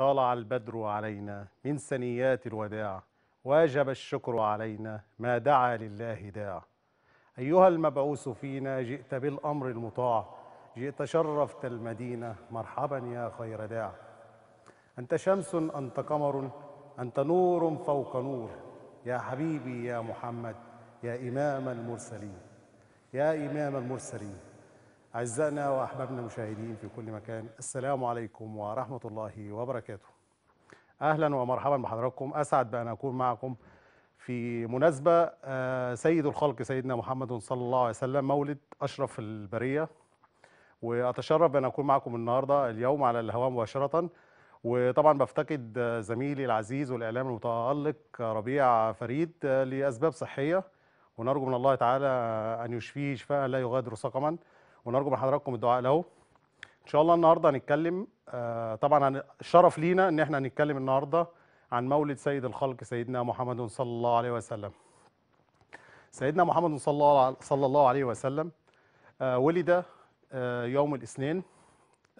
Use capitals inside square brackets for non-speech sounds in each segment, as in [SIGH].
طالع البدر علينا من ثنيات الوداع واجب الشكر علينا ما دعا لله داع أيها المبعوث فينا جئت بالأمر المطاع جئت شرفت المدينة مرحبا يا خير داع أنت شمس أنت قمر أنت نور فوق نور يا حبيبي يا محمد يا إمام المرسلين يا إمام المرسلين أعزائنا وأحبابنا المشاهدين في كل مكان السلام عليكم ورحمة الله وبركاته أهلا ومرحبا بحضراتكم أسعد بأن أكون معكم في مناسبة آه، سيد الخلق سيدنا محمد صلى الله عليه وسلم مولد أشرف البرية وأتشرف بأن أكون معكم النهاردة اليوم على الهواء مباشرة وطبعا بفتقد زميلي العزيز والإعلام المتألق ربيع فريد لأسباب صحية ونرجو من الله تعالى أن يشفيه شفاء لا يغادر سقما ونرجو من حضراتكم الدعاء له ان شاء الله النهارده هنتكلم آه، طبعا الشرف لينا ان احنا هنتكلم النهارده عن مولد سيد الخلق سيدنا محمد صلى الله عليه وسلم سيدنا محمد صلى الله عليه وسلم آه، ولد آه، يوم الاثنين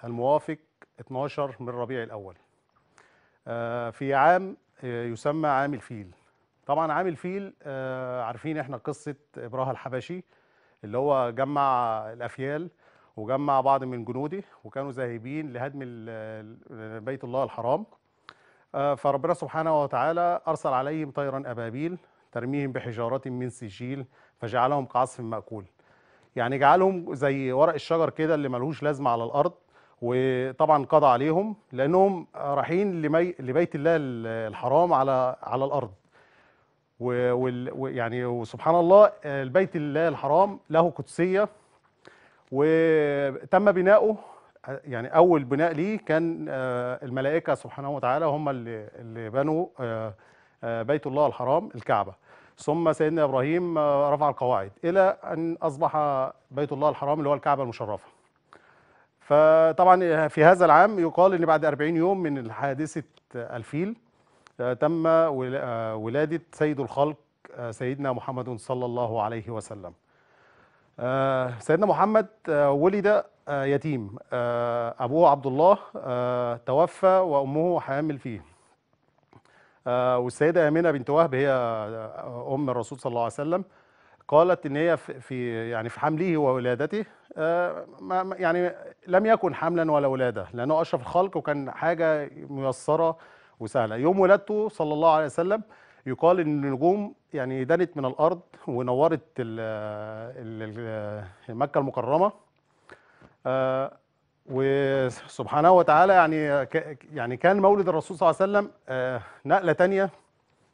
الموافق 12 من ربيع الأول في عام يسمى عام الفيل طبعا عام الفيل عارفين احنا قصة ابراهيم الحبشي اللي هو جمع الافيال وجمع بعض من جنوده وكانوا ذاهبين لهدم بيت الله الحرام آه، فربنا سبحانه وتعالى ارسل عليهم طيرا ابابيل ترميهم بحجاره من سجيل فجعلهم كعصف ماكول يعني جعلهم زي ورق الشجر كده اللي ملهوش لازمه على الارض وطبعا قضى عليهم لانهم رايحين لبيت الله الحرام على على الارض ويعني وسبحان الله آه، البيت الله الحرام له قدسيه وتم بناؤه آه، يعني اول بناء ليه كان آه، الملائكه سبحانه وتعالى هم اللي بنوا بيت الله الحرام الكعبه ثم سيدنا ابراهيم رفع القواعد الى ان اصبح بيت الله الحرام اللي هو الكعبه المشرفه فطبعا في هذا العام يقال ان بعد 40 يوم من حادثه الفيل تم آه، ولادة سيد الخلق آه، سيدنا محمد صلى الله عليه وسلم آه، سيدنا محمد ولد يتيم أبوه عبد الله توفى وأمه حامل فيه والسيدة أمينة بنت وهب هي أم الرسول صلى الله عليه وسلم قالت ان هي في يعني في حمله وولادته يعني لم يكن حملا ولا ولاده لانه اشرف الخلق وكان حاجه ميسره وسهله يوم ولادته صلى الله عليه وسلم يقال ان النجوم يعني دنت من الارض ونورت مكه المكرمه آه، وسبحانه وتعالى يعني يعني كان مولد الرسول صلى الله عليه وسلم آه، نقله تانية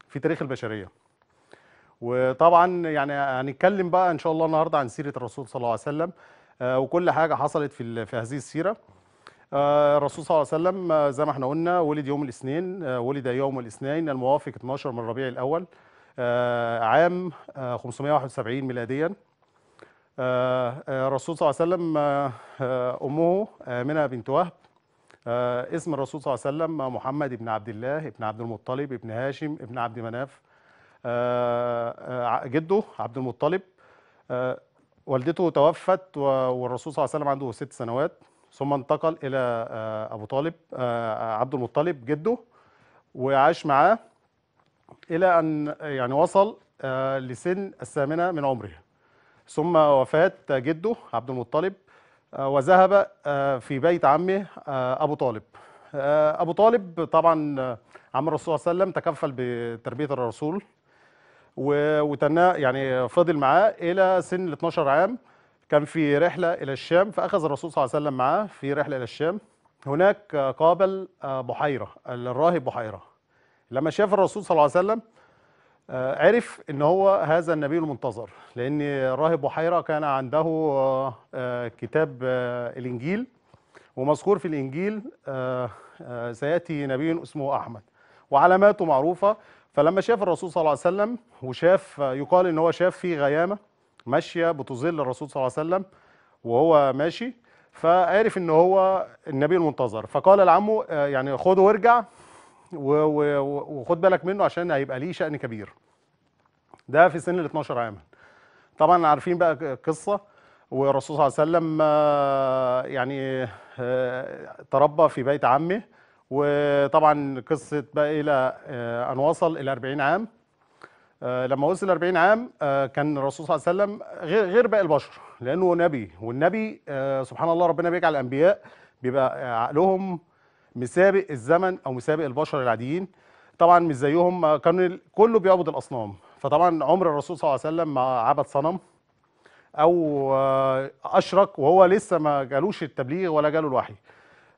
في تاريخ البشريه وطبعا يعني هنتكلم بقى ان شاء الله النهارده عن سيره الرسول صلى الله عليه وسلم آه، وكل حاجه حصلت في في هذه السيره آه، الرسول صلى الله عليه وسلم آه، زي ما احنا قلنا ولد يوم الاثنين آه، ولد يوم الاثنين الموافق 12 من ربيع الاول عام 571 ميلاديا الرسول صلى الله عليه وسلم امه امنه بنت وهب اسم الرسول صلى الله عليه وسلم محمد بن عبد الله بن عبد المطلب بن هاشم بن عبد مناف جده عبد المطلب والدته توفت والرسول صلى الله عليه وسلم عنده ست سنوات ثم انتقل الى آه، ابو طالب آه، آه، عبد المطلب جده وعاش معاه الى ان يعني وصل لسن الثامنه من عمره ثم وفاه جده عبد المطلب وذهب في بيت عمه ابو طالب ابو طالب طبعا عم الرسول صلى الله عليه وسلم تكفل بتربيه الرسول وتنا يعني فضل معاه الى سن ال 12 عام كان في رحلة إلى الشام فأخذ الرسول صلى الله عليه وسلم معاه في رحلة إلى الشام هناك قابل آه، بحيرة الراهب بحيرة لما شاف الرسول صلى الله عليه وسلم آه، عرف ان هو هذا النبي المنتظر لان راهب بحيره كان عنده آه، كتاب الانجيل ومذكور في الانجيل سياتي نبي اسمه احمد وعلاماته معروفه فلما شاف الرسول صلى الله عليه وسلم وشاف يقال ان هو شاف في غيامه ماشيه بتظل الرسول صلى الله عليه وسلم وهو ماشي فعرف ان هو النبي المنتظر فقال لعمه آه، يعني خده وارجع وخد بالك منه عشان هيبقى ليه شأن كبير ده في سن ال 12 عاما طبعا عارفين بقى قصه والرسول صلى الله عليه وسلم آه، يعني آه، تربى في بيت عمه وطبعا قصه بقى الى ان وصل الى 40 عام آه، لما وصل 40 عام آه، كان الرسول صلى الله عليه وسلم غير باقي البشر لانه نبي والنبي آه، سبحان الله ربنا بيجعل الانبياء بيبقى عقلهم مسابق الزمن او مسابق البشر العاديين طبعا مش زيهم كان كله بيعبد الاصنام فطبعا عمر الرسول صلى الله عليه وسلم ما عبد صنم او اشرك وهو لسه ما جالوش التبليغ ولا جاله الوحي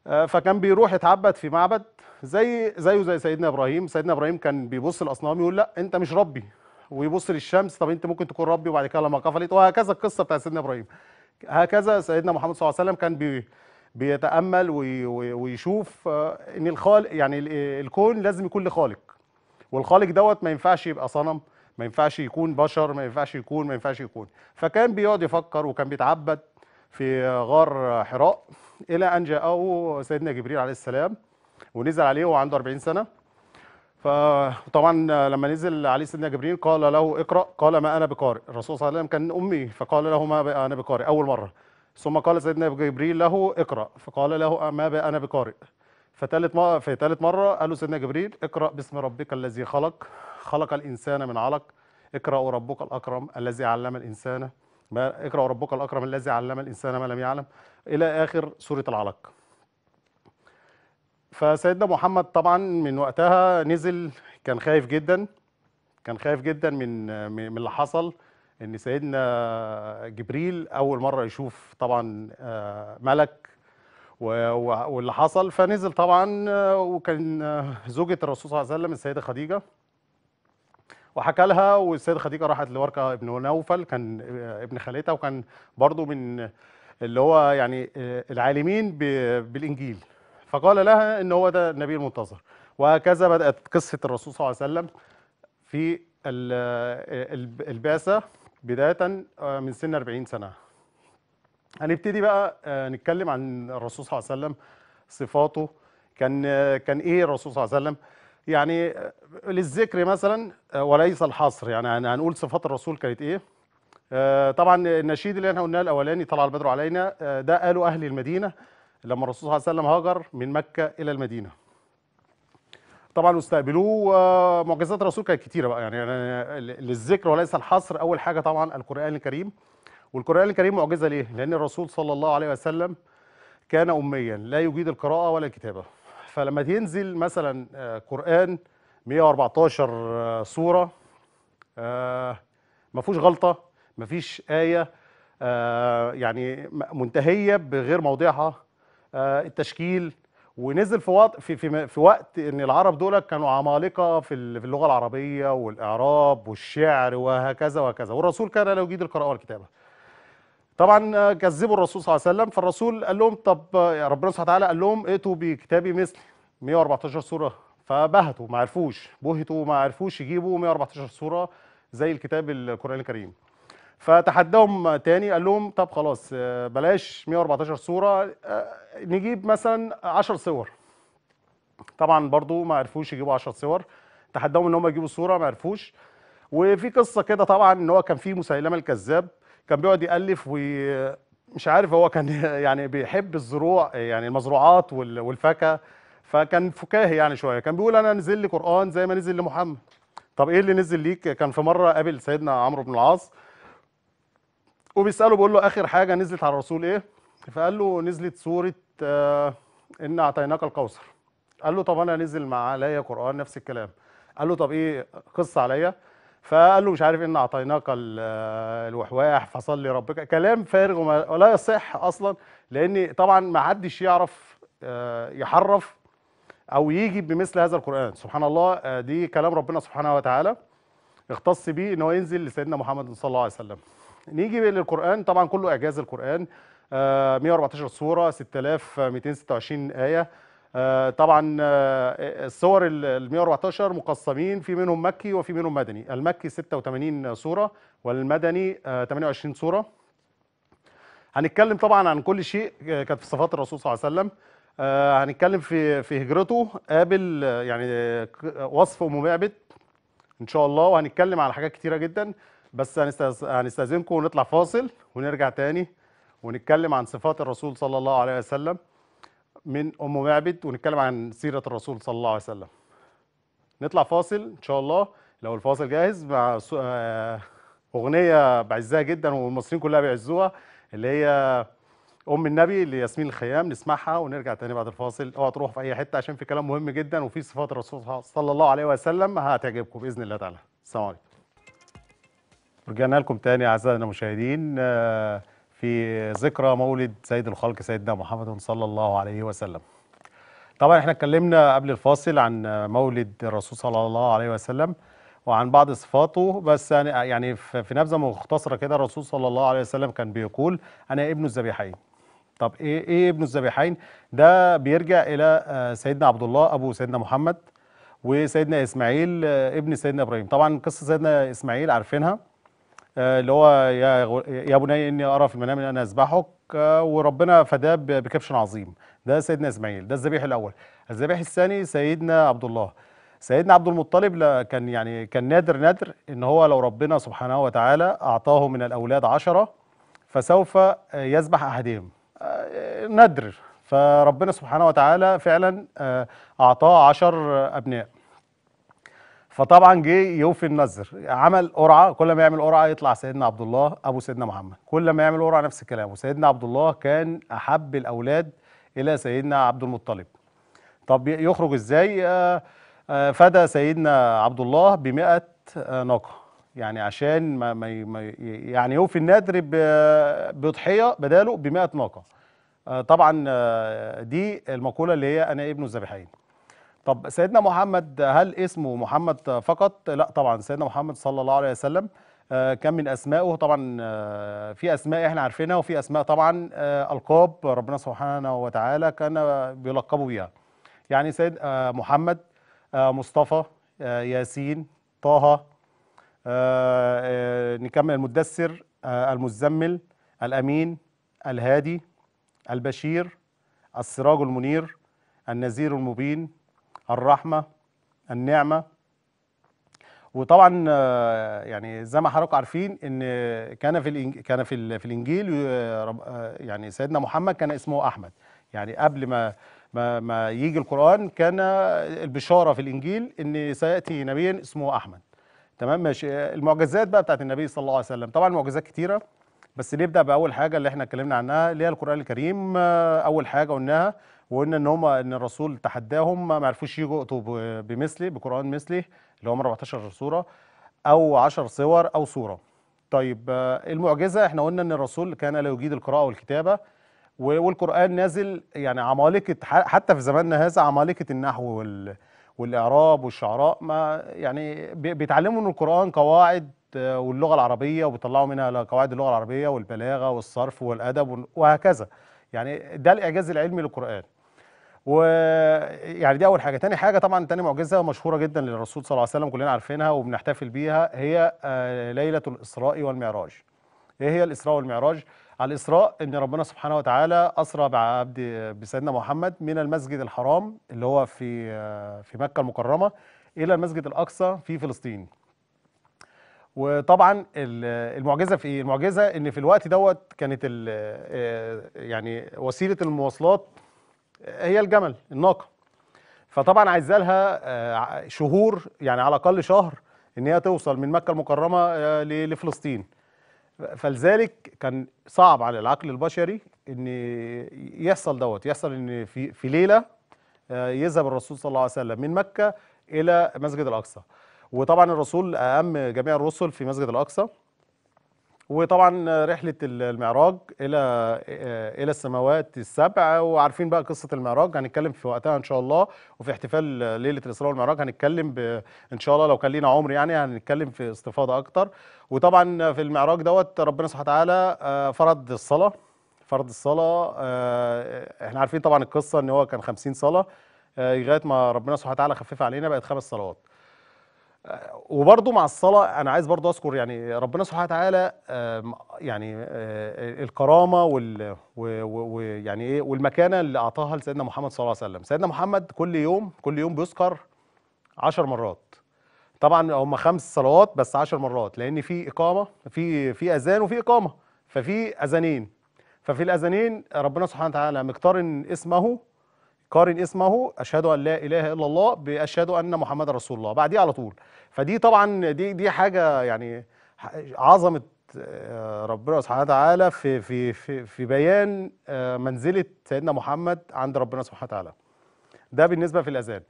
فكان بيروح يتعبد في معبد زي زيه زي سيدنا ابراهيم سيدنا ابراهيم كان بيبص الاصنام يقول لا انت مش ربي ويبص للشمس طب انت ممكن تكون ربي وبعد كده لما قفلت وهكذا القصه بتاع سيدنا ابراهيم هكذا سيدنا محمد صلى الله عليه وسلم كان بي بيتامل ويشوف آه، ان الخالق يعني الكون لازم يكون لخالق والخالق دوت ما ينفعش يبقى صنم ما ينفعش يكون بشر ما ينفعش يكون ما ينفعش يكون فكان بيقعد يفكر وكان بيتعبد في غار حراء الى ان جاءه سيدنا جبريل عليه السلام ونزل عليه وهو عنده 40 سنه فطبعا لما نزل عليه سيدنا جبريل قال له اقرا قال ما انا بقارئ الرسول صلى الله عليه وسلم كان امي فقال له ما انا بقارئ اول مره ثم قال سيدنا جبريل له اقرا فقال له ما انا بقارئ فثالث مره في ثالث مره قال له سيدنا جبريل اقرا باسم ربك الذي خلق خلق الانسان من علق اقرا ربك الاكرم الذي علم الانسان ما اقرا ربك الاكرم الذي علم الانسان ما لم يعلم الى اخر سوره العلق فسيدنا محمد طبعا من وقتها نزل كان خايف جدا كان خايف جدا من من اللي حصل ان سيدنا جبريل اول مره يشوف طبعا آه، ملك واللي حصل فنزل طبعا آه، وكان آه، زوجة الرسول صلى الله عليه وسلم السيدة خديجة وحكى لها والسيدة خديجة راحت لورقة ابن نوفل كان ابن خالتها وكان برضو من اللي هو يعني العالمين بالإنجيل فقال لها ان هو ده النبي المنتظر وهكذا بدات قصه الرسول صلى الله عليه وسلم في البعثه بدايه آه، من سن 40 سنه هنبتدي بقى آه، نتكلم عن الرسول صلى الله عليه وسلم صفاته كان آه، كان ايه الرسول صلى الله عليه وسلم يعني للذكر مثلا وليس الحصر يعني هنقول صفات الرسول كانت ايه طبعا النشيد اللي احنا قلناه الاولاني طلع البدر علينا ده قالوا اهل المدينه لما الرسول صلى الله عليه وسلم هاجر من مكه الى المدينه طبعا واستقبلوه معجزات الرسول كانت كتيره بقى يعني للذكر وليس الحصر اول حاجه طبعا القران الكريم والقران الكريم معجزه ليه لان الرسول صلى الله عليه وسلم كان اميا لا يجيد القراءه ولا الكتابه فلما ينزل مثلا آه، قران 114 آه، سوره آه، ما فيهوش غلطه ما فيش ايه يعني منتهيه بغير موضعها آه، التشكيل ونزل في وقت في, في, في وقت ان العرب دول كانوا عمالقه في اللغه العربيه والاعراب والشعر وهكذا وهكذا والرسول كان لا يجيد القراءه والكتابه طبعا آه، كذبوا الرسول صلى الله عليه وسلم فالرسول قال لهم طب آه، يعني ربنا سبحانه وتعالى قال لهم ائتوا بكتابي مثل 114 سوره فبهتوا ما عرفوش بهتوا ما عرفوش يجيبوا 114 سوره زي الكتاب القران الكريم فتحداهم تاني قال لهم طب خلاص آه، بلاش 114 صوره آه، نجيب مثلا 10 صور طبعا برضو ما عرفوش يجيبوا 10 صور تحداهم ان هم يجيبوا صوره ما عرفوش وفي قصه كده طبعا ان هو كان في مسيلمه الكذاب كان بيقعد يالف ومش عارف هو كان [LAUGHS] يعني بيحب الزروع يعني المزروعات والفاكهه فكان فكاهي يعني شويه كان بيقول انا نزل لي قران زي ما نزل لمحمد طب ايه اللي نزل ليك كان في مره قابل سيدنا عمرو بن العاص وبيساله بيقول له اخر حاجه نزلت على الرسول ايه فقال له نزلت سوره انا آه، ان اعطيناك القوصر. قال له طب انا نزل مع عليا قران نفس الكلام قال له طب ايه قصه عليا فقال له مش عارف ان اعطيناك آه، الوحواح فصل ربك كلام فارغ ولا يصح اصلا لان طبعا ما حدش يعرف آه، يحرف او يجي بمثل هذا القران سبحان الله دي كلام ربنا سبحانه وتعالى اختص به ان هو ينزل لسيدنا محمد صلى الله عليه وسلم نيجي للقرآن طبعا كله إعجاز القرآن 114 آه، سورة 6226 آية آه، طبعا آه، السور ال 114 مقسمين في منهم مكي وفي منهم مدني المكي 86 سورة والمدني 28 سورة هنتكلم طبعا عن كل شيء كانت في صفات الرسول صلى الله عليه وسلم هنتكلم في في هجرته قابل يعني وصف أم معبد ان شاء الله وهنتكلم على حاجات كتيره جدا بس هنستاذنكم ونطلع فاصل ونرجع تاني ونتكلم عن صفات الرسول صلى الله عليه وسلم من ام معبد ونتكلم عن سيره الرسول صلى الله عليه وسلم نطلع فاصل ان شاء الله لو الفاصل جاهز مع آه، اغنيه بعزها جدا والمصريين كلها بيعزوها اللي هي ام النبي لياسمين الخيام نسمعها ونرجع تاني بعد الفاصل اوعى تروحوا في اي حته عشان في كلام مهم جدا وفي صفات الرسول صلى الله عليه وسلم هتعجبكم باذن الله تعالى السلام عليكم رجعنا لكم تاني اعزائنا المشاهدين آه، في ذكرى مولد سيد الخلق سيدنا محمد صلى الله عليه وسلم. طبعا احنا اتكلمنا قبل الفاصل عن مولد الرسول صلى الله عليه وسلم وعن بعض صفاته بس يعني في نبذه مختصره كده الرسول صلى الله عليه وسلم كان بيقول انا ابن الذبيحين. طب ايه ايه ابن الذبيحين؟ ده بيرجع الى آه، سيدنا عبد الله ابو سيدنا محمد وسيدنا اسماعيل آه، ابن سيدنا ابراهيم. طبعا قصه سيدنا اسماعيل عارفينها آه، اللي هو يا يا بني اني ارى في المنام ان انا اذبحك آه، وربنا فداه بكبش عظيم ده سيدنا اسماعيل ده الذبيح الاول الذبيح الثاني سيدنا عبد الله سيدنا عبد المطلب كان يعني كان نادر نادر ان هو لو ربنا سبحانه وتعالى اعطاه من الاولاد عشرة فسوف يذبح احدهم آه، نادر فربنا سبحانه وتعالى فعلا اعطاه عشر ابناء فطبعا جه يوفي النذر عمل قرعه كل ما يعمل قرعه يطلع سيدنا عبد الله ابو سيدنا محمد كل ما يعمل قرعه نفس الكلام وسيدنا عبد الله كان احب الاولاد الى سيدنا عبد المطلب طب يخرج ازاي آه، آه، فدى سيدنا عبد الله ب آه، ناقه يعني عشان ما, ما يعني يوفي النذر بضحيه بداله ب ناقه طبعا دي المقوله اللي هي انا ابن الذبيحين طب سيدنا محمد هل اسمه محمد فقط؟ لا طبعا سيدنا محمد صلى الله عليه وسلم آه، كان من اسمائه طبعا آه، في اسماء احنا عارفينها وفي اسماء طبعا آه، القاب ربنا سبحانه وتعالى كان بيلقبوا بيها يعني سيد محمد مصطفى ياسين طه نكمل المدثر المزمل الامين الهادي البشير السراج المنير النذير المبين الرحمة النعمة وطبعا آه، يعني زي ما حضراتكم عارفين ان كان في كان في في الانجيل آه، آه، يعني سيدنا محمد كان اسمه احمد يعني قبل ما ما, ما يجي القران كان البشاره في الانجيل ان سياتي نبي اسمه احمد تمام ماشي المعجزات بقى بتاعت النبي صلى الله عليه وسلم طبعا معجزات كتيره بس نبدا باول حاجه اللي احنا اتكلمنا عنها اللي هي القران الكريم اول حاجه قلناها وقلنا ان هم ان الرسول تحداهم ما عرفوش يجوا بمثلي بقران مثلي اللي هم 14 سوره او 10 صور او صوره طيب آه، المعجزه احنا قلنا ان الرسول كان لا يجيد القراءه والكتابه والقران نازل يعني عمالقه حتى في زماننا هذا عمالقه النحو وال والاعراب والشعراء ما يعني بيتعلموا من القران قواعد آه، واللغه العربيه وبيطلعوا منها قواعد اللغه العربيه والبلاغه والصرف والادب وهكذا يعني ده الاعجاز العلمي للقران ويعني دي اول حاجه تاني حاجه طبعا تاني معجزه مشهوره جدا للرسول صلى الله عليه وسلم كلنا عارفينها وبنحتفل بيها هي آه، ليله الاسراء والمعراج ايه هي الاسراء والمعراج على الاسراء ان ربنا سبحانه وتعالى اسرى بعبد بسيدنا محمد من المسجد الحرام اللي هو في آه، في مكه المكرمه الى المسجد الاقصى في فلسطين وطبعا المعجزه في ايه المعجزه ان في الوقت دوت كانت آه، يعني وسيله المواصلات هي الجمل الناقه فطبعا عايزه لها آه، شهور يعني على الاقل شهر ان هي توصل من مكه المكرمه آه، لفلسطين فلذلك كان صعب على العقل البشري ان يحصل دوت يحصل ان في في ليله آه، يذهب الرسول صلى الله عليه وسلم من مكه الى مسجد الاقصى وطبعا الرسول اهم جميع الرسل في مسجد الاقصى وطبعا رحله المعراج الى آه، الى السماوات السبع وعارفين بقى قصه المعراج هنتكلم في وقتها ان شاء الله وفي احتفال ليله الاسراء والمعراج هنتكلم ب... ان شاء الله لو كان لينا عمر يعني هنتكلم في استفاضه اكتر وطبعا في المعراج دوت ربنا سبحانه وتعالى آه، فرض الصلاه فرض الصلاه آه، احنا عارفين طبعا القصه ان هو كان 50 صلاه لغايه ما ربنا سبحانه وتعالى خففها علينا بقت خمس صلوات وبرضه مع الصلاة أنا عايز برضه أذكر يعني ربنا سبحانه وتعالى يعني آه، الكرامة وال ويعني إيه والمكانة اللي أعطاها لسيدنا محمد صلى الله عليه وسلم، سيدنا محمد كل يوم كل يوم بيذكر 10 مرات. طبعا هم خمس صلوات بس 10 مرات لأن في إقامة في في أذان وفي إقامة ففي أذانين ففي الأذانين ربنا سبحانه وتعالى مقترن اسمه قارن اسمه اشهد ان لا اله الا الله باشهد ان محمد رسول الله بعديه على طول فدي طبعا دي دي حاجه يعني عظمه آه، ربنا سبحانه وتعالى في في في, في بيان آه، منزله سيدنا محمد عند ربنا سبحانه وتعالى ده بالنسبه في الاذان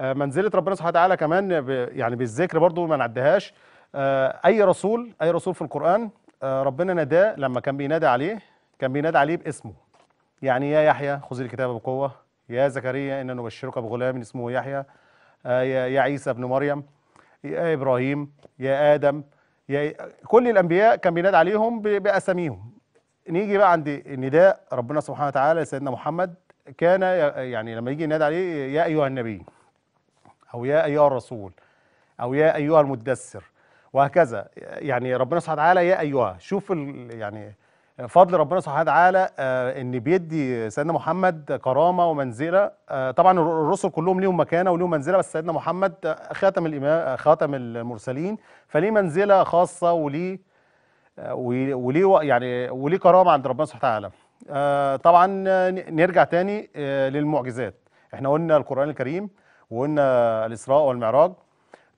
آه، منزله ربنا سبحانه وتعالى كمان يعني بالذكر برضو ما نعدهاش اي رسول اي رسول في القران ربنا ناداه لما كان بينادى عليه كان بينادى عليه باسمه يعني يا يحيى خذ الكتاب بقوه يا زكريا إنا نبشرك بغلام اسمه يحيى آه، يا عيسى ابن مريم يا إبراهيم يا آدم يا كل الأنبياء كان بينادى عليهم بأساميهم نيجي بقى عند نداء ربنا سبحانه وتعالى لسيدنا محمد كان يعني لما يجي ينادى عليه يا أيها النبي أو يا أيها الرسول أو يا أيها المدثر وهكذا يعني ربنا سبحانه وتعالى يا أيها شوف يعني فضل ربنا سبحانه وتعالى آه، ان بيدي سيدنا محمد كرامه ومنزله آه، طبعا الرسل كلهم ليهم مكانه وليهم منزله بس سيدنا محمد آه، خاتم الامام خاتم المرسلين فليه منزله خاصه وليه وليه يعني وليه كرامه عند ربنا سبحانه وتعالى طبعا نرجع تاني للمعجزات احنا قلنا القران الكريم وقلنا الاسراء والمعراج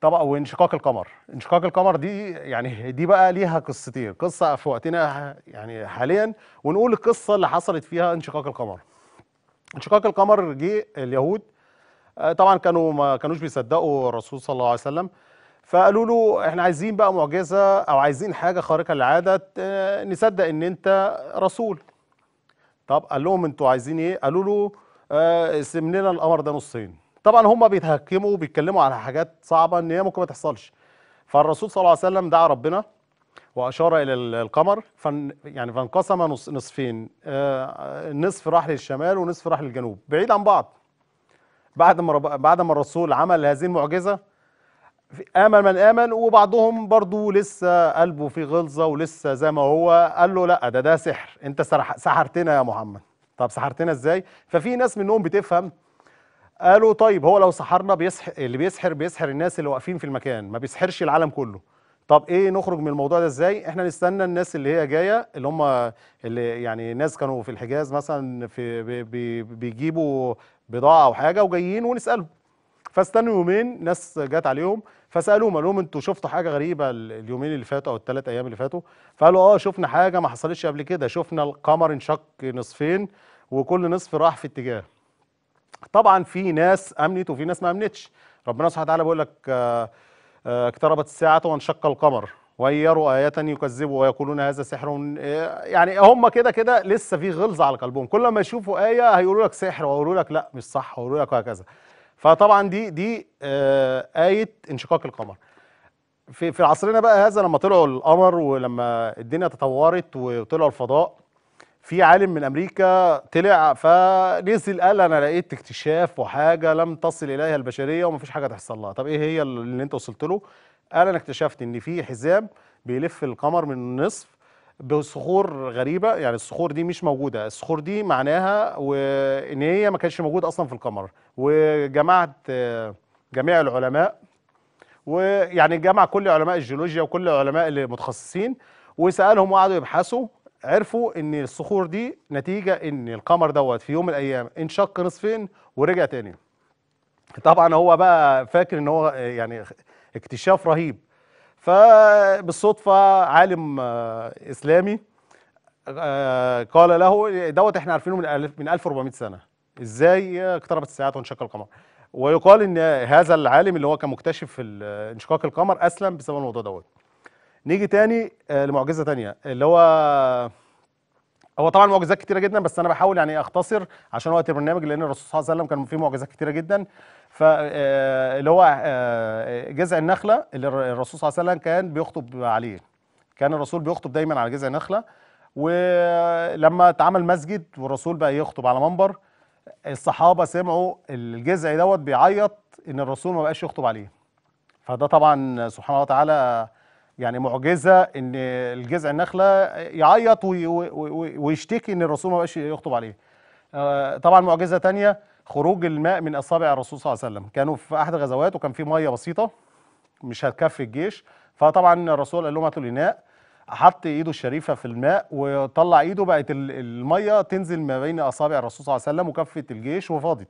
طبعا وانشقاق القمر انشقاق القمر دي يعني دي بقى ليها قصتين قصه في وقتنا يعني حاليا ونقول القصه اللي حصلت فيها انشقاق القمر انشقاق القمر جه اليهود آه، طبعا كانوا ما كانوش بيصدقوا الرسول صلى الله عليه وسلم فقالوا له احنا عايزين بقى معجزه او عايزين حاجه خارقه للعاده آه، نصدق ان انت رسول طب قال لهم انتوا عايزين ايه قالوا له آه، سم لنا القمر ده نصين طبعا هم بيتهكموا وبيتكلموا على حاجات صعبه ان هي ممكن ما تحصلش فالرسول صلى الله عليه وسلم دعا ربنا واشار الى القمر فن يعني فانقسم نصفين آه، نصف راح للشمال ونصف راح للجنوب بعيد عن بعض بعد ما بعد ما الرسول عمل هذه المعجزه امن من امن وبعضهم برضو لسه قلبه في غلظه ولسه زي ما هو قال له لا ده ده سحر انت سحرتنا يا محمد طب سحرتنا ازاي ففي ناس منهم بتفهم قالوا طيب هو لو سحرنا بيسحر اللي بيسحر بيسحر الناس اللي واقفين في المكان ما بيسحرش العالم كله طب ايه نخرج من الموضوع ده ازاي احنا نستنى الناس اللي هي جايه اللي هم اللي يعني ناس كانوا في الحجاز مثلا في بي بي بيجيبوا بضاعه او حاجه وجايين ونسالهم فاستنوا يومين ناس جت عليهم فسالوهم قال لهم انتوا شفتوا حاجه غريبه اليومين اللي فاتوا او الثلاث ايام اللي فاتوا فقالوا اه شفنا حاجه ما حصلتش قبل كده شفنا القمر انشق نصفين وكل نصف راح في اتجاه طبعا في ناس امنت وفي ناس ما امنتش ربنا سبحانه وتعالى بيقول لك آه، آه، اقتربت الساعه وانشق القمر وان يروا ايه يكذبوا ويقولون هذا سحر يعني هم كده كده لسه في غلظه على قلبهم كل ما يشوفوا ايه هيقولوا لك سحر ويقولوا لك لا مش صح ويقولوا لك وهكذا فطبعا دي دي آه، ايه انشقاق القمر في في عصرنا بقى هذا لما طلعوا القمر ولما الدنيا تطورت وطلعوا الفضاء في عالم من امريكا طلع فنزل قال انا لقيت اكتشاف وحاجه لم تصل اليها البشريه ومفيش حاجه تحصل لها طب ايه هي اللي انت وصلت له قال انا اكتشفت ان في حزام بيلف القمر من النصف بصخور غريبه يعني الصخور دي مش موجوده الصخور دي معناها وان هي ما كانتش موجوده اصلا في القمر وجماعه جميع العلماء ويعني جمع كل علماء الجيولوجيا وكل علماء المتخصصين وسالهم وقعدوا يبحثوا عرفوا ان الصخور دي نتيجه ان القمر دوت في يوم من الايام انشق نصفين ورجع تاني طبعا هو بقى فاكر ان هو يعني اكتشاف رهيب فبالصدفه عالم آه، اسلامي آه، قال له دوت احنا عارفينه من من 1400 سنه ازاي اقتربت الساعات وانشق القمر ويقال ان هذا العالم اللي هو كان مكتشف آه، انشقاق القمر اسلم بسبب الموضوع دوت نيجي تاني آه، لمعجزه تانية اللي هو هو طبعا معجزات كتيره جدا بس انا بحاول يعني اختصر عشان وقت البرنامج لان الرسول صلى الله عليه وسلم كان فيه معجزات كتيره جدا ف آه، اللي هو آه، جذع النخله اللي الرسول صلى الله عليه وسلم كان بيخطب عليه كان الرسول بيخطب دايما على جذع النخله ولما اتعمل مسجد والرسول بقى يخطب على منبر الصحابه سمعوا الجذع دوت بيعيط ان الرسول ما بقاش يخطب عليه فده طبعا سبحانه وتعالى يعني معجزه ان الجذع النخله يعيط ويشتكي ان الرسول ما بقاش يخطب عليه آه، طبعا معجزه تانية خروج الماء من اصابع الرسول صلى الله عليه وسلم كانوا في احد الغزوات وكان في ميه بسيطه مش هتكفي الجيش فطبعا الرسول قال لهم هاتوا الاناء حط ايده الشريفه في الماء وطلع ايده بقت الميه تنزل ما بين اصابع الرسول صلى الله عليه وسلم وكفه الجيش وفاضت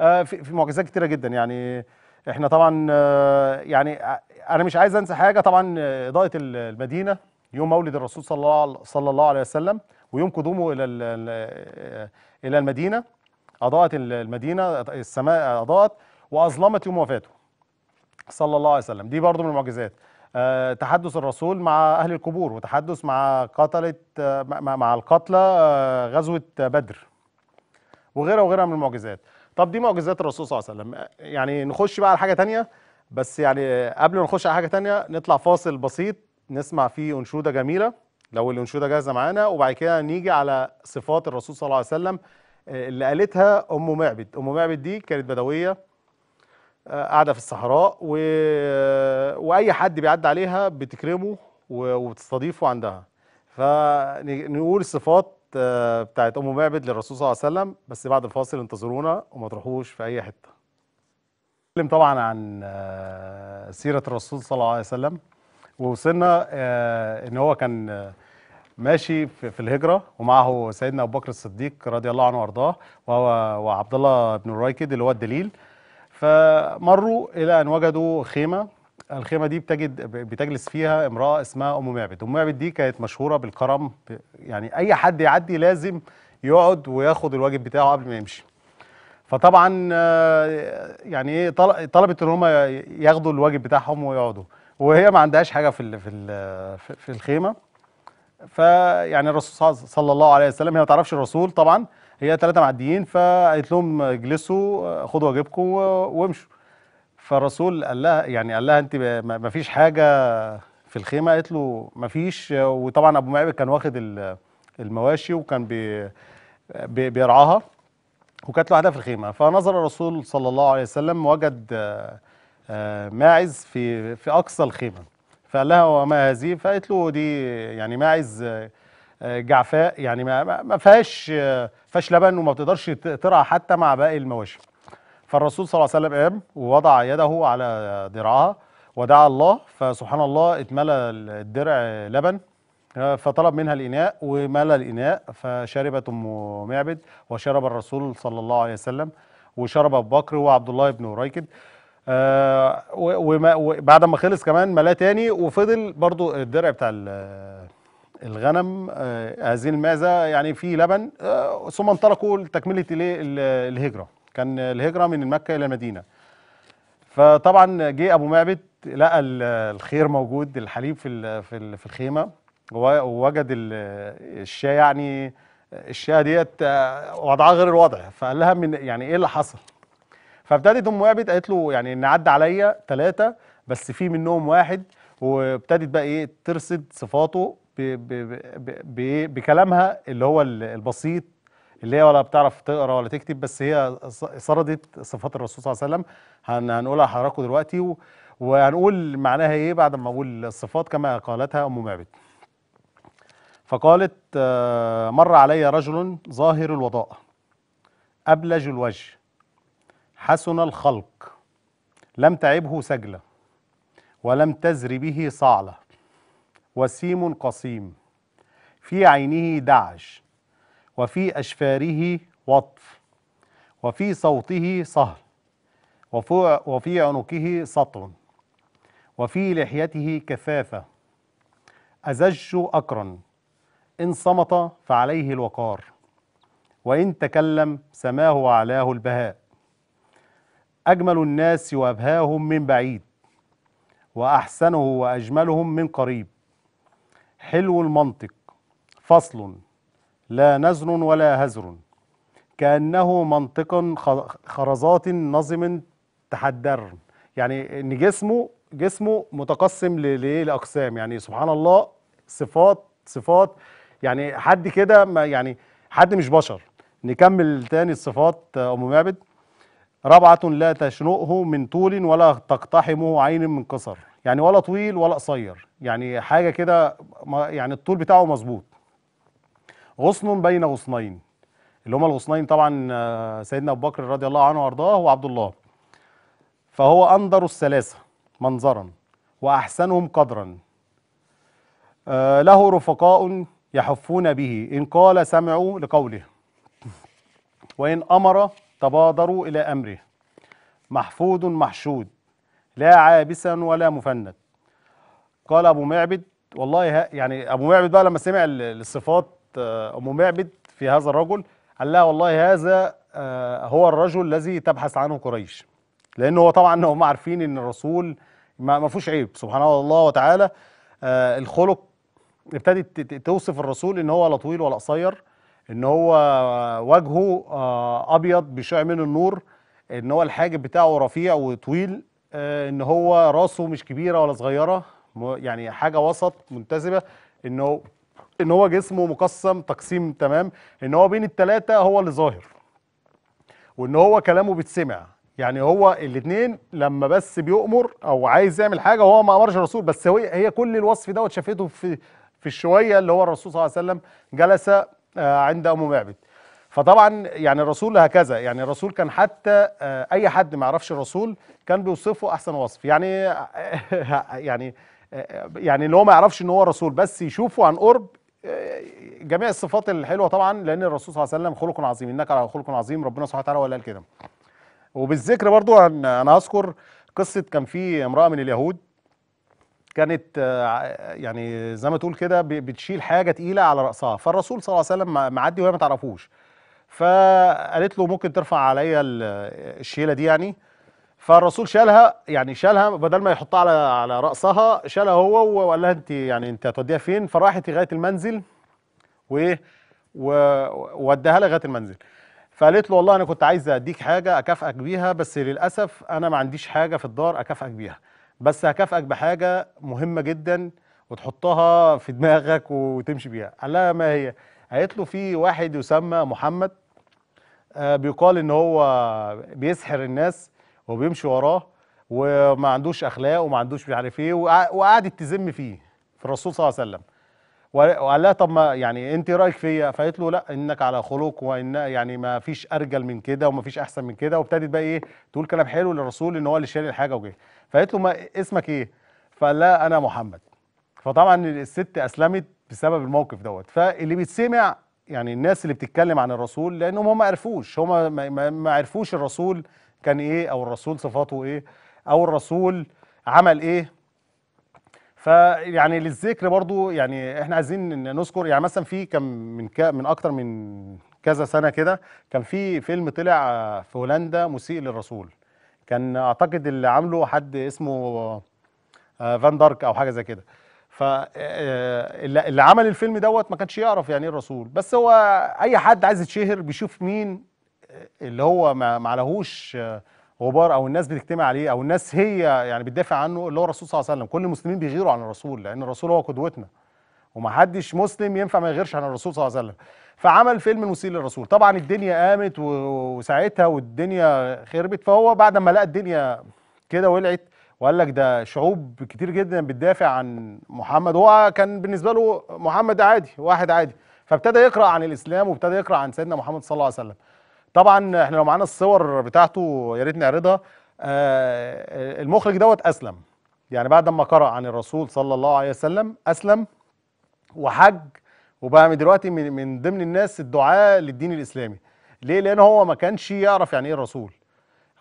آه، في معجزات كتيره جدا يعني احنا طبعا آه، يعني آه، انا مش عايز انسى حاجه طبعا آه، اضاءه المدينه يوم مولد الرسول صلى الله صلى الله عليه وسلم ويوم قدومه الى الى المدينه اضاءت المدينه السماء اضاءت واظلمت يوم وفاته صلى الله عليه وسلم دي برضو من المعجزات تحدث الرسول مع اهل القبور وتحدث مع قتله مع القتلى غزوه بدر وغيرها وغيرها من المعجزات طب دي معجزات الرسول صلى الله عليه وسلم يعني نخش بقى على حاجه ثانيه بس يعني قبل ما نخش على حاجه ثانيه نطلع فاصل بسيط نسمع فيه انشوده جميله لو الانشوده جاهزه معانا وبعد كده نيجي على صفات الرسول صلى الله عليه وسلم آه، اللي قالتها ام معبد ام معبد دي كانت بدويه آه، قاعده في الصحراء و... آه، واي حد بيعدي عليها بتكرمه وبتستضيفه عندها فنقول صفات بتاعت ام معبد للرسول صلى الله عليه وسلم بس بعد الفاصل انتظرونا وما تروحوش في اي حته نتكلم طبعا عن آه، سيره الرسول صلى الله عليه وسلم ووصلنا آه، ان هو كان آه، ماشي في الهجره ومعه سيدنا ابو بكر الصديق رضي الله عنه وارضاه وهو وعبد الله بن الريكد اللي هو الدليل فمروا الى ان وجدوا خيمه الخيمه دي بتجد بتجلس فيها امراه اسمها ام معبد ام معبد دي كانت مشهوره بالكرم يعني اي حد يعدي لازم يقعد وياخد الواجب بتاعه قبل ما يمشي فطبعا آه، يعني ايه طلبت ان هم ياخدوا الواجب بتاعهم ويقعدوا وهي ما عندهاش حاجه في في في الخيمه فيعني الرسول صلى الله عليه وسلم هي ما تعرفش الرسول طبعا هي ثلاثه معديين فقالت لهم اجلسوا آه، خدوا واجبكم وامشوا فالرسول قال لها يعني قال لها انت ما فيش حاجه في الخيمه قالت له ما فيش وطبعا ابو معبد كان واخد المواشي وكان بي بيرعاها وكانت له في الخيمه فنظر الرسول صلى الله عليه وسلم وجد آه، ماعز في في اقصى الخيمه فقال لها وما هذه فقالت له دي يعني ماعز آه، جعفاء يعني ما فيهاش آه، فيهاش لبن وما بتقدرش ترعى حتى مع باقي المواشي فالرسول صلى الله عليه وسلم قام ووضع يده على درعها ودعا الله فسبحان الله اتملى الدرع لبن فطلب منها الإناء وملى الإناء فشربت أم معبد وشرب الرسول صلى الله عليه وسلم وشرب أبو بكر وعبد الله بن أريكد آه، وبعد ما خلص كمان ملاه تاني وفضل برضو الدرع بتاع الغنم آه، هذه المعزة يعني فيه لبن آه، ثم انطلقوا لتكملة الهجرة كان الهجره من مكه الى المدينه فطبعا جه ابو معبد لقى الخير موجود الحليب في في الخيمه ووجد الشاه يعني الشاه ديت آه، وضعها غير الوضع فقال لها من يعني ايه اللي حصل فابتدت ام معبد قالت له يعني ان عدى عليا ثلاثه بس في منهم واحد وابتدت بقى ايه ترصد صفاته ب بكلامها اللي هو البسيط اللي هي ولا بتعرف تقرا ولا تكتب بس هي سردت صفات الرسول صلى الله عليه وسلم هنقولها لحضراتكم دلوقتي وهنقول معناها ايه بعد ما اقول الصفات كما قالتها ام معبد فقالت آه، مر علي رجل ظاهر الوضاء أبلج الوجه حسن الخلق لم تعبه سجلة ولم تزر به صعلة وسيم قصيم في عينه دعج وفي أشفاره وطف وفي صوته صهر وفي عنقه سطر وفي لحيته كثافة أزج أكرا إن صمت فعليه الوقار وإن تكلم سماه وعلاه البهاء أجمل الناس وأبهاهم من بعيد وأحسنه وأجملهم من قريب حلو المنطق فصل لا نزر ولا هزر كأنه منطق خرزات نظم تحدر يعني ان جسمه جسمه متقسم لاقسام يعني سبحان الله صفات صفات يعني حد كده ما يعني حد مش بشر نكمل تاني الصفات ام معبد ربعة لا تشنقه من طول ولا تقتحمه عين من قصر يعني ولا طويل ولا قصير يعني حاجه كده يعني الطول بتاعه مظبوط غصن بين غصنين اللي هما الغصنين طبعا آه، سيدنا ابو بكر رضي الله عنه وارضاه وعبد الله فهو اندر الثلاثه منظرا واحسنهم قدرا آه، له رفقاء يحفون به ان قال سمعوا لقوله وان امر تبادروا الى امره محفود محشود لا عابسا ولا مفند قال ابو معبد والله يعني ابو معبد بقى لما سمع الصفات آه، أم معبد في هذا الرجل قال لها والله هذا آه، هو الرجل الذي تبحث عنه قريش لأنه هو طبعا هم عارفين أن الرسول ما فيهوش عيب سبحان الله وتعالى آه، الخلق ابتدت توصف الرسول ان هو لا طويل ولا قصير ان هو وجهه ابيض بشع من النور ان هو الحاجب بتاعه رفيع وطويل ان هو راسه مش كبيره ولا صغيره يعني حاجه وسط منتسبه انه ان هو جسمه مقسم تقسيم تمام ان هو بين الثلاثه هو اللي ظاهر وان هو كلامه بيتسمع يعني هو الاثنين لما بس بيؤمر او عايز يعمل حاجه هو ما امرش الرسول بس هو هي كل الوصف دوت شافته في في الشويه اللي هو الرسول صلى الله عليه وسلم جلس آه، عند ام معبد فطبعا يعني الرسول هكذا يعني الرسول كان حتى آه، اي حد ما يعرفش الرسول كان بيوصفه احسن وصف يعني [LAUGHS] يعني آه، يعني اللي هو ما يعرفش ان هو رسول بس يشوفه عن قرب جميع الصفات الحلوه طبعا لان الرسول صلى الله عليه وسلم خلق عظيم انك على خلق عظيم ربنا سبحانه وتعالى هو اللي قال كده وبالذكر برضو انا هذكر قصه كان في امراه من اليهود كانت آه، يعني زي ما تقول كده بتشيل حاجه تقيله على راسها فالرسول صلى الله عليه وسلم معدي وهي ما تعرفوش فقالت له ممكن ترفع عليا الشيله دي يعني فالرسول شالها يعني شالها بدل ما يحطها على على راسها شالها هو وقال لها انت يعني انت هتوديها فين فراحت لغايه المنزل وايه ووداها لغايه المنزل فقالت له والله انا كنت عايزه اديك حاجه اكافئك بيها بس للاسف انا ما عنديش حاجه في الدار اكافئك بيها بس هكافئك بحاجه مهمه جدا وتحطها في دماغك وتمشي بيها قال لها ما هي قالت له في واحد يسمى محمد آه، بيقال ان هو بيسحر الناس وبيمشي وراه وما عندوش اخلاق وما عندوش مش عارف ايه وقعدت تذم فيه في الرسول صلى الله عليه وسلم وقال لها طب ما يعني انت إيه رايك فيا فقالت له لا انك على خلق وان يعني ما فيش ارجل من كده وما فيش احسن من كده وابتدت بقى ايه تقول كلام حلو للرسول ان هو اللي شال الحاجه وجه فقالت له ما اسمك ايه فقال لها انا محمد فطبعا الست اسلمت بسبب الموقف دوت فاللي بيتسمع يعني الناس اللي بتتكلم عن الرسول لانهم هم ما عرفوش هم ما عرفوش الرسول كان ايه او الرسول صفاته ايه او الرسول عمل ايه فيعني للذكر برضو يعني احنا عايزين نذكر يعني مثلا في كم من كا من اكتر من كذا سنه كده كان في فيلم طلع في هولندا مسيء للرسول كان اعتقد اللي عامله حد اسمه آه، فان دارك او حاجه زي كده ف آه، آه، اللي عمل الفيلم دوت ما كانش يعرف يعني ايه الرسول بس هو اي حد عايز يتشهر بيشوف مين اللي هو ما معلهوش غبار او الناس بتجتمع عليه او الناس هي يعني بتدافع عنه اللي هو الرسول صلى الله عليه وسلم كل المسلمين بيغيروا عن الرسول لان الرسول هو قدوتنا ومحدش مسلم ينفع ما يغيرش عن الرسول صلى الله عليه وسلم فعمل فيلم المسيء للرسول طبعا الدنيا قامت وساعتها والدنيا خربت فهو بعد ما لقى الدنيا كده ولعت وقال لك ده شعوب كتير جدا بتدافع عن محمد هو كان بالنسبه له محمد عادي واحد عادي فابتدى يقرا عن الاسلام وابتدى يقرا عن سيدنا محمد صلى الله عليه وسلم طبعا احنا لو معانا الصور بتاعته يا ريت نعرضها آه المخرج دوت اسلم يعني بعد ما قرأ عن الرسول صلى الله عليه وسلم اسلم وحج وبقى من دلوقتي من, من ضمن الناس الدعاة للدين الاسلامي ليه لان هو ما كانش يعرف يعني ايه الرسول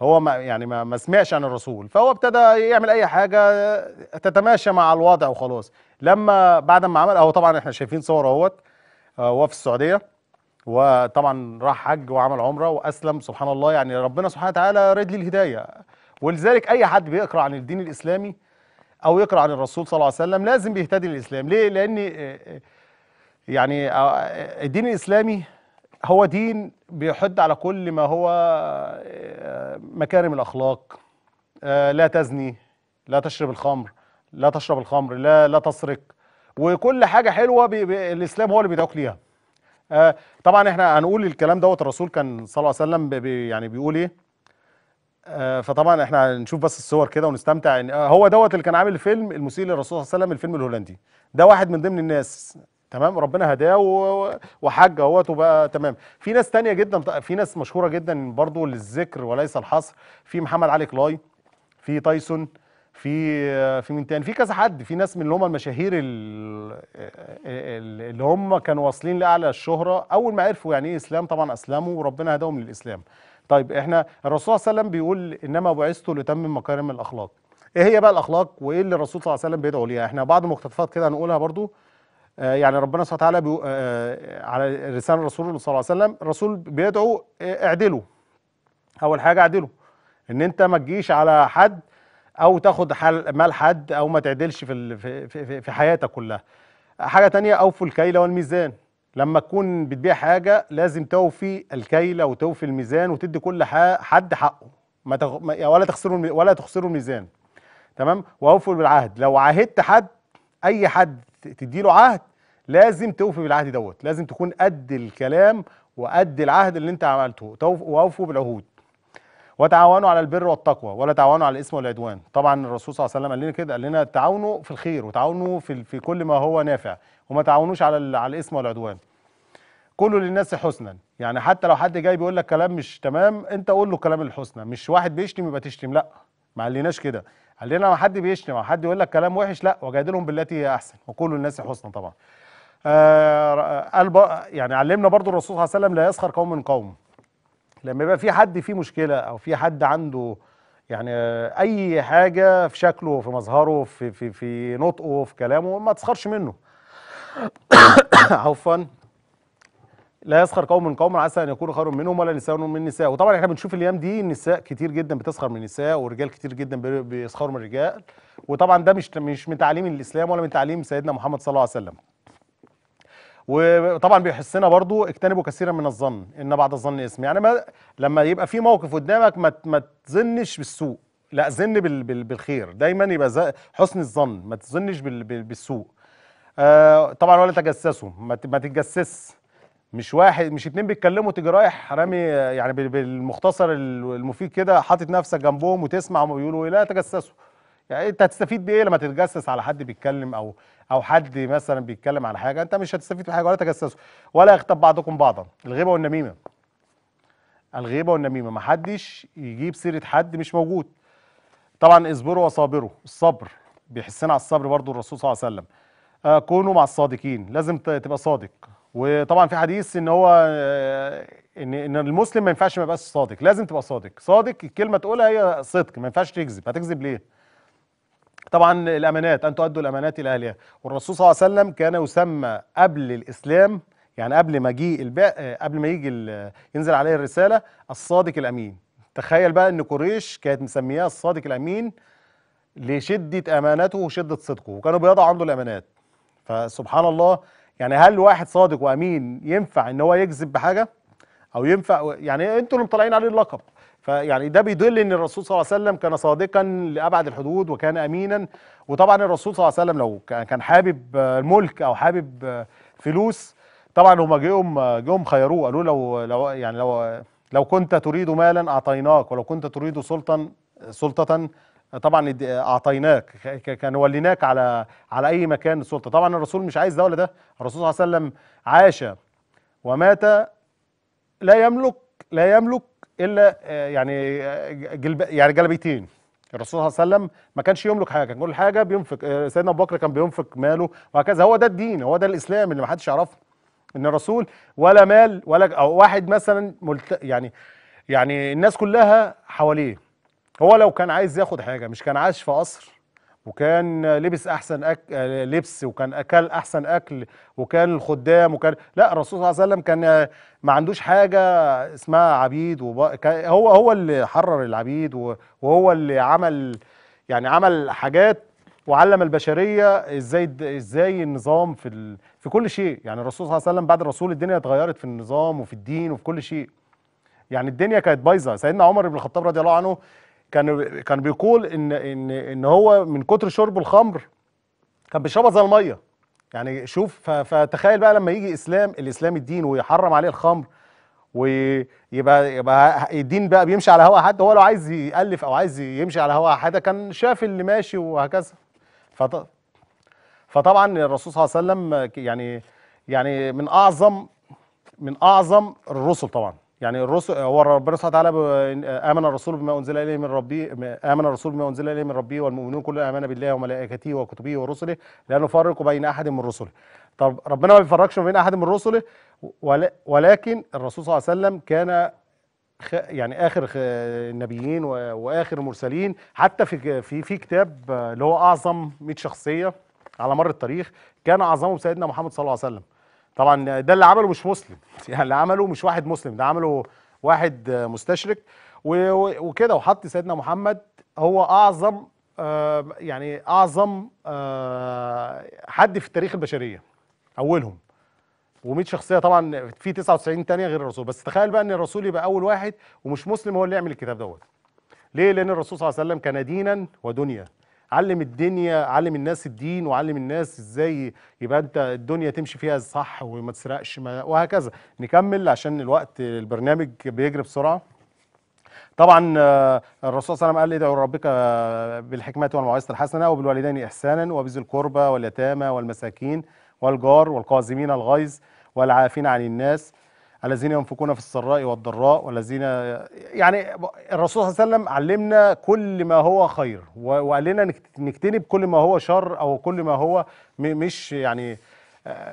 هو ما يعني ما, ما سمعش عن الرسول فهو ابتدى يعمل اي حاجه تتماشى مع الوضع وخلاص لما بعد ما عمل اهو طبعا احنا شايفين صوره اهوت وهو آه، في السعوديه وطبعا راح حج وعمل عمره واسلم سبحان الله يعني ربنا سبحانه وتعالى رد لي الهدايه ولذلك اي حد بيقرا عن الدين الاسلامي او يقرا عن الرسول صلى الله عليه وسلم لازم بيهتدي للاسلام ليه لان آه، آه، يعني آه، الدين الاسلامي هو دين بيحد على كل ما هو مكارم الاخلاق لا تزني لا تشرب الخمر لا تشرب الخمر لا لا تسرق وكل حاجه حلوه الاسلام هو اللي بيدعوك ليها آه، طبعا احنا هنقول الكلام دوت الرسول كان صلى الله عليه وسلم بي يعني بيقول ايه آه، فطبعا احنا هنشوف بس الصور كده ونستمتع ان آه، هو دوت اللي كان عامل فيلم المسيء للرسول صلى الله عليه وسلم الفيلم الهولندي ده واحد من ضمن الناس تمام ربنا هداه وحج اهوت وبقى تمام في ناس تانية جدا في ناس مشهوره جدا برضو للذكر وليس الحصر في محمد علي كلاي في تايسون في في مين تاني في كذا حد في ناس من اللي هم المشاهير اللي هم كانوا واصلين لاعلى الشهره اول ما عرفوا يعني ايه اسلام طبعا اسلموا وربنا هداهم للاسلام طيب احنا الرسول صلى الله عليه وسلم بيقول انما بعثت لتمم مكارم الاخلاق ايه هي بقى الاخلاق وايه اللي الرسول صلى الله عليه وسلم بيدعو ليها احنا بعض المقتطفات كده هنقولها برضو آه، يعني ربنا سبحانه وتعالى آه، آه، على رسالة الرسول صلى الله عليه وسلم الرسول بيدعو اعدلوا اول حاجه اعدلوا ان انت ما تجيش على حد او تاخد حل مال حد او ما تعدلش في في في حياتك كلها حاجه تانية اوفوا الكيل والميزان لما تكون بتبيع حاجه لازم توفي الكيل وتوفي الميزان وتدي كل حد حقه ما تغ... ولا تخسروا ولا تخسروا الميزان تمام واوفوا بالعهد لو عاهدت حد اي حد تديله عهد لازم توفي بالعهد دوت لازم تكون قد الكلام وقد العهد اللي انت عملته واوفوا بالعهود وتعاونوا على البر والتقوى ولا تعاونوا على الإثم والعدوان طبعا الرسول صلى الله عليه وسلم قال لنا كده قال لنا تعاونوا في الخير وتعاونوا في, في كل ما هو نافع وما تعاونوش على على الإثم والعدوان كله للناس حسنا يعني حتى لو حد جاي بيقول لك كلام مش تمام انت قول له الكلام الحسنى مش واحد بيشتم يبقى تشتم لا ما قالناش كده قال لنا لو حد بيشتم او حد يقول لك كلام وحش لا وجادلهم بالتي هي احسن وقولوا للناس حسنا طبعا آه يعني علمنا برضو الرسول صلى الله عليه وسلم لا يسخر قوم من قوم لما يبقى في حد فيه مشكله او في حد عنده يعني اي حاجه في شكله في مظهره في في في نطقه في كلامه ما تسخرش منه [COUGHS] عفوا لا يسخر قوم من قوم عسى ان يكونوا خير منهم ولا نساء من نساء وطبعا احنا بنشوف الايام دي النساء كتير جدا بتسخر من النساء ورجال كتير جدا بيسخروا من الرجال وطبعا ده مش مش من تعليم الاسلام ولا من تعليم سيدنا محمد صلى الله عليه وسلم وطبعا بيحسنا برضو اجتنبوا كثيرا من الظن ان بعد الظن اسم يعني ما لما يبقى في موقف قدامك ما ما تظنش بالسوء لا ظن بالخير دايما يبقى حسن الظن ما تظنش بالسوء آه طبعا ولا تجسسوا ما تتجسس مش واحد مش اتنين بيتكلموا تيجي رايح رامي يعني بالمختصر المفيد كده حاطط نفسك جنبهم وتسمع وما بيقولوا إيه. لا تجسسوا يعني انت هتستفيد بايه لما تتجسس على حد بيتكلم او او حد مثلا بيتكلم على حاجه انت مش هتستفيد بحاجه ولا تجسسوا ولا يغتاب بعضكم بعضا الغيبه والنميمه الغيبه والنميمه ما حدش يجيب سيره حد مش موجود طبعا اصبروا وصابروا الصبر بيحسنا على الصبر برضو الرسول صلى الله عليه وسلم آه، كونوا مع الصادقين لازم تبقى صادق وطبعا في حديث ان هو آه، ان ان المسلم ما ينفعش ما يبقاش صادق لازم تبقى صادق صادق الكلمه تقولها هي صدق ما ينفعش تكذب هتكذب ليه طبعا الأمانات أن تؤدوا الأمانات إلى أهلها والرسول صلى الله عليه وسلم كان يسمى قبل الإسلام يعني قبل ما الب... قبل ما يجي ينزل عليه الرسالة الصادق الأمين تخيل بقى أن قريش كانت مسمياه الصادق الأمين لشدة أمانته وشدة صدقه وكانوا بيضعوا عنده الأمانات فسبحان الله يعني هل واحد صادق وأمين ينفع أن هو يكذب بحاجة أو ينفع يعني إيه، أنتوا اللي مطلعين عليه اللقب فيعني ده بيدل ان الرسول صلى الله عليه وسلم كان صادقا لابعد الحدود وكان امينا وطبعا الرسول صلى الله عليه وسلم لو كان حابب الملك او حابب فلوس طبعا هما جيهم جيهم خيروه قالوا لو لو يعني لو لو كنت تريد مالا اعطيناك ولو كنت تريد سلطا سلطه طبعا اعطيناك كان وليناك على على اي مكان سلطه طبعا الرسول مش عايز ده ولا ده الرسول صلى الله عليه وسلم عاش ومات لا يملك لا يملك الا آه، يعني آه، جلب يعني جلبيتين الرسول صلى الله عليه وسلم ما كانش يملك حاجه كان كل حاجه بينفق آه، سيدنا ابو بكر كان بينفق ماله وهكذا هو ده الدين هو ده الاسلام اللي ما حدش يعرفه ان الرسول ولا مال ولا أو واحد مثلا ملت يعني يعني الناس كلها حواليه هو لو كان عايز ياخد حاجه مش كان عايش في قصر وكان لبس احسن أك... لبس وكان اكل احسن اكل وكان الخدام وكان لا الرسول صلى الله عليه وسلم كان ما عندوش حاجه اسمها عبيد وب... هو هو اللي حرر العبيد وهو اللي عمل يعني عمل حاجات وعلم البشريه ازاي ازاي النظام في ال... في كل شيء يعني الرسول صلى الله عليه وسلم بعد الرسول الدنيا اتغيرت في النظام وفي الدين وفي كل شيء يعني الدنيا كانت بايظه سيدنا عمر بن الخطاب رضي الله عنه كان كان بيقول ان ان ان هو من كتر شرب الخمر كان بيشربها زي الميه يعني شوف فتخيل بقى لما يجي اسلام الاسلام الدين ويحرم عليه الخمر ويبقى يبقى الدين بقى بيمشي على هوا حد هو لو عايز يالف او عايز يمشي على هوا حد كان شاف اللي ماشي وهكذا فطبعا الرسول صلى الله عليه وسلم يعني يعني من اعظم من اعظم الرسل طبعا يعني الرسل هو ربنا سبحانه وتعالى امن الرسول بما انزل اليه من ربه امن الرسول بما انزل اليه من ربه والمؤمنون كل امن بالله وملائكته وكتبه ورسله لا نفرق بين احد من رسله طب ربنا ما بيفرقش بين احد من رسله ولكن الرسول صلى الله عليه وسلم كان يعني اخر النبيين واخر المرسلين حتى في في في كتاب اللي هو اعظم 100 شخصيه على مر التاريخ كان اعظمهم سيدنا محمد صلى الله عليه وسلم طبعا ده اللي عمله مش مسلم [LAUGHS] يعني اللي عمله مش واحد مسلم ده عمله واحد مستشرك وكده وحط سيدنا محمد هو اعظم آه، يعني اعظم آه، حد في تاريخ البشريه اولهم و100 شخصيه طبعا في 99 ثانيه غير الرسول بس تخيل بقى ان الرسول يبقى اول واحد ومش مسلم هو اللي يعمل الكتاب دوت ليه لان الرسول صلى الله عليه وسلم كان دينا ودنيا علم الدنيا علم الناس الدين وعلم الناس ازاي يبقى انت الدنيا تمشي فيها صح وما تسرقش وهكذا نكمل عشان الوقت البرنامج بيجري بسرعه طبعا آه، الرسول صلى الله عليه وسلم قال ادعوا ربك بالحكمه والموعظه الحسنه وبالوالدين احسانا وبذي القربى واليتامى والمساكين والجار والقازمين الغيظ والعافين عن الناس الذين ينفقون في السراء والضراء والذين يعني الرسول صلى الله عليه وسلم علمنا كل ما هو خير وقال لنا نجتنب كل ما هو شر او كل ما هو مش يعني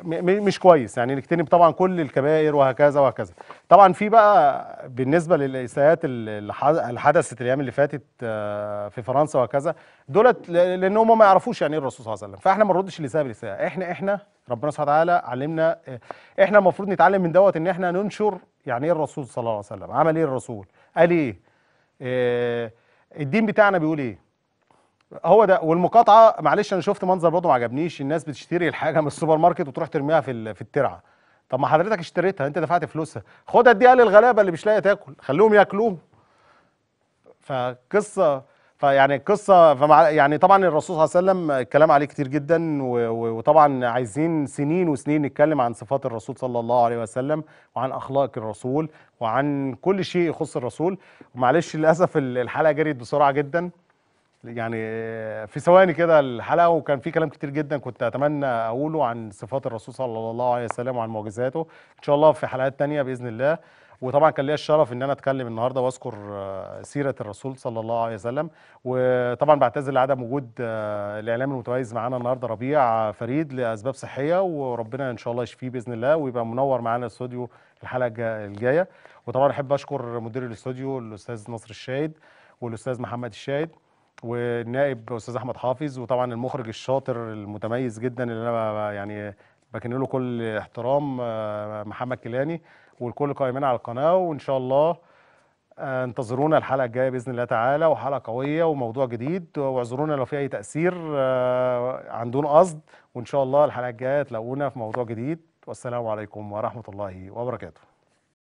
مش كويس يعني نجتنب طبعا كل الكبائر وهكذا وهكذا طبعا في بقى بالنسبه للاساءات اللي حدثت الايام اللي فاتت آه، في فرنسا وهكذا دولت لان هم ما يعرفوش يعني ايه الرسول صلى الله عليه وسلم فاحنا ما نردش الاساءه بالاساءه احنا احنا ربنا سبحانه وتعالى علمنا آه، احنا المفروض نتعلم من دوت ان احنا ننشر يعني ايه الرسول صلى الله عليه وسلم عمل ايه الرسول قال ايه آه، الدين بتاعنا بيقول ايه هو ده والمقاطعه معلش انا شفت منظر برضه ما عجبنيش الناس بتشتري الحاجه من السوبر ماركت وتروح ترميها في في الترعه طب ما حضرتك اشتريتها انت دفعت فلوسها خدها اديها للغلابه اللي مش لاقيه تاكل خليهم ياكلوه فقصه فيعني قصه فمع يعني طبعا الرسول صلى الله عليه وسلم الكلام عليه كتير جدا وطبعا عايزين سنين وسنين نتكلم عن صفات الرسول صلى الله عليه وسلم وعن اخلاق الرسول وعن كل شيء يخص الرسول معلش للاسف الحلقه جريت بسرعه جدا يعني في ثواني كده الحلقه وكان في كلام كتير جدا كنت اتمنى اقوله عن صفات الرسول صلى الله عليه وسلم وعن معجزاته ان شاء الله في حلقات تانية باذن الله وطبعا كان ليا الشرف ان انا اتكلم النهارده واذكر آه، سيره الرسول صلى الله عليه وسلم وطبعا بعتذر لعدم وجود آه، الاعلام المتميز معانا النهارده ربيع فريد لاسباب صحيه وربنا ان شاء الله يشفيه باذن الله ويبقى منور معانا الاستوديو الحلقه الجايه وطبعا احب اشكر مدير الاستوديو الاستاذ نصر الشاهد والاستاذ محمد الشاهد والنائب استاذ احمد حافظ وطبعا المخرج الشاطر المتميز جدا اللي انا يعني بكن له كل احترام آه، محمد كيلاني والكل قائمين على القناه وان شاء الله آه، انتظرونا الحلقه الجايه باذن الله تعالى وحلقه قويه وموضوع جديد واعذرونا لو في اي تاثير آه، عن دون قصد وان شاء الله الحلقه الجايه تلاقونا في موضوع جديد والسلام عليكم ورحمه الله وبركاته